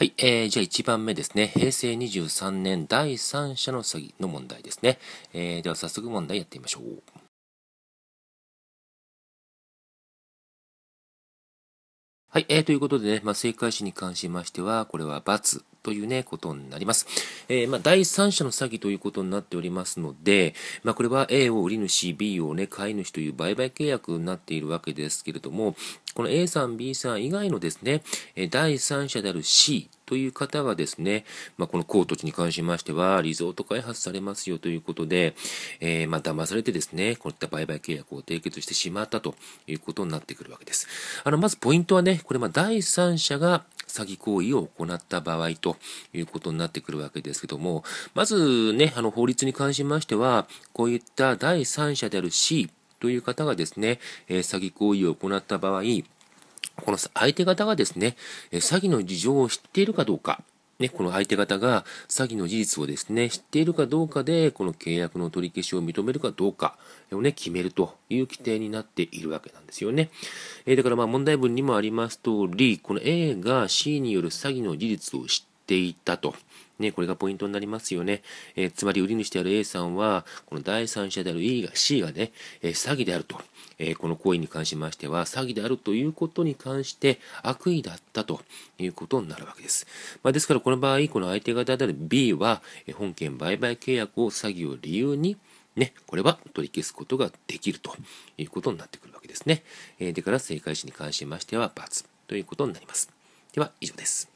はい、えー、じゃあ1番目ですね。平成23年第三者の詐欺の問題ですね。えー、では早速問題やってみましょう。はい、えー、ということでね、まあ、正解詞に関しましては、これは×、というね、ことになります。えー、まあ、第三者の詐欺ということになっておりますので、まあ、これは A を売り主、B をね、買い主という売買契約になっているわけですけれども、この A さん、B さん以外のですね、第三者である C という方はですね、まあ、この高土地に関しましては、リゾート開発されますよということで、えー、まあ騙されてですね、こういった売買契約を締結してしまったということになってくるわけです。あの、まずポイントはね、これま第三者が詐欺行為を行った場合ということになってくるわけですけども、まずね、あの法律に関しましては、こういった第三者である C という方がですね、え詐欺行為を行った場合、この相手方がですね、詐欺の事情を知っているかどうか、ね、この相手方が詐欺の事実をですね、知っているかどうかで、この契約の取り消しを認めるかどうかをね、決めるという規定になっているわけなんですよね。えー、だからまあ問題文にもあります通り、この A が C による詐欺の事実を知ってていたと。ね、これがポイントになりますよね。えー、つまり、売り主である A さんは、この第三者である E が、C がね、えー、詐欺であると、えー、この行為に関しましては、詐欺であるということに関して悪意だったということになるわけです。まあ、ですから、この場合、この相手方である B は、え本件売買契約を詐欺を理由に、ね、これは取り消すことができるということになってくるわけですね。えー、でから、正解詞に関しましては、×ということになります。では、以上です。